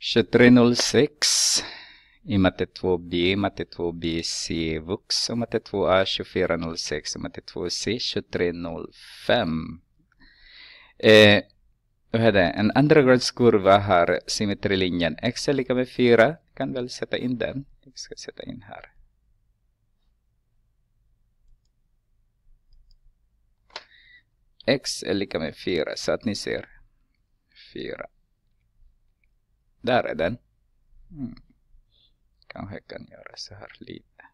2306 i matte 2b, matte 2b C vux och matte 2a 2406 och matte 2c 2305. Eh, vad är det? En undergradskurva har symmetrilinjen x är lika med 4. Kan väl sätta in den. Vi ska sätta in här. x är lika med 4 så att ni ser 4 där är den. Mm. Kanske kan göra så här lite.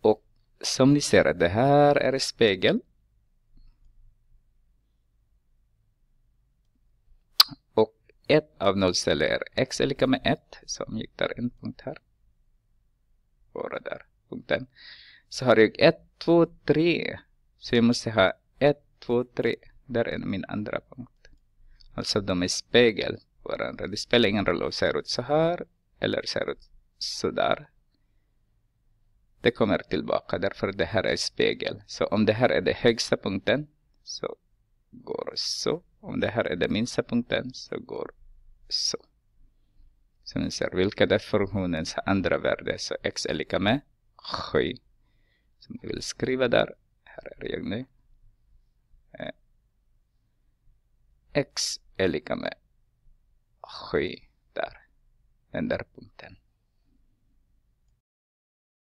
Och som ni ser, det här är spegel. Och ett av nollställe är x är lika med 1, Så om gick tar en punkt här. Bara där, punkten. Så har jag 1, 2, 3. Så jag måste ha 1, 2, 3. Där är min andra punkt. Alltså de är spegel varandra. Det spelar ingen roll om det ser ut så här eller ser ut så där. Det kommer tillbaka därför det här är spegel. Så om det här är den högsta punkten så går så. Om det här är den minsta punkten så går så. Så ni ser vilka är funktionens andra värde. Så x är lika med 7. Som vi vill skriva där. Här är jag nu. Eh, x är lika med sjö där. Den där punkten.